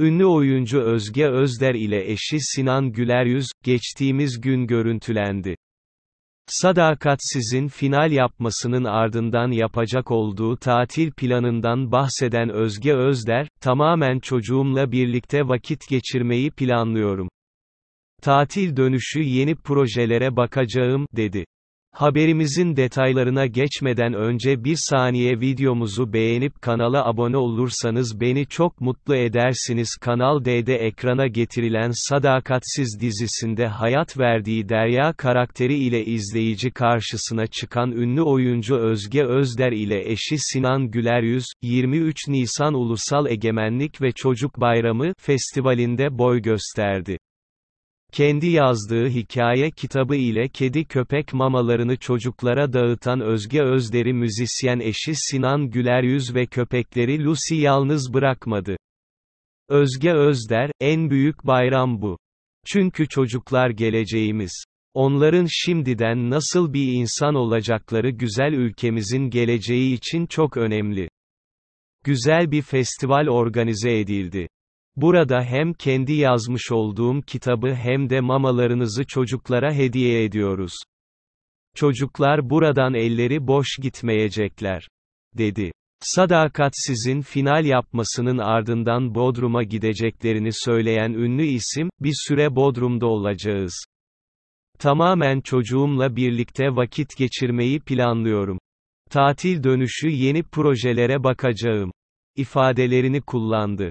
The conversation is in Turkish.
Ünlü oyuncu Özge Özder ile eşi Sinan Güleryüz, geçtiğimiz gün görüntülendi. Sadakatsiz'in final yapmasının ardından yapacak olduğu tatil planından bahseden Özge Özder, tamamen çocuğumla birlikte vakit geçirmeyi planlıyorum. Tatil dönüşü yeni projelere bakacağım, dedi. Haberimizin detaylarına geçmeden önce bir saniye videomuzu beğenip kanala abone olursanız beni çok mutlu edersiniz. Kanal D'de ekrana getirilen Sadakatsiz dizisinde hayat verdiği Derya karakteri ile izleyici karşısına çıkan ünlü oyuncu Özge Özder ile eşi Sinan Güler yüz 23 Nisan Ulusal Egemenlik ve Çocuk Bayramı Festivalinde boy gösterdi. Kendi yazdığı hikaye kitabı ile kedi köpek mamalarını çocuklara dağıtan Özge Özder'i müzisyen eşi Sinan Güler yüz ve köpekleri Lucy yalnız bırakmadı. Özge Özder, en büyük bayram bu. Çünkü çocuklar geleceğimiz. Onların şimdiden nasıl bir insan olacakları güzel ülkemizin geleceği için çok önemli. Güzel bir festival organize edildi. Burada hem kendi yazmış olduğum kitabı hem de mamalarınızı çocuklara hediye ediyoruz. Çocuklar buradan elleri boş gitmeyecekler. dedi. Sadakat sizin final yapmasının ardından Bodrum'a gideceklerini söyleyen ünlü isim, bir süre Bodrum'da olacağız. Tamamen çocuğumla birlikte vakit geçirmeyi planlıyorum. Tatil dönüşü yeni projelere bakacağım. ifadelerini kullandı.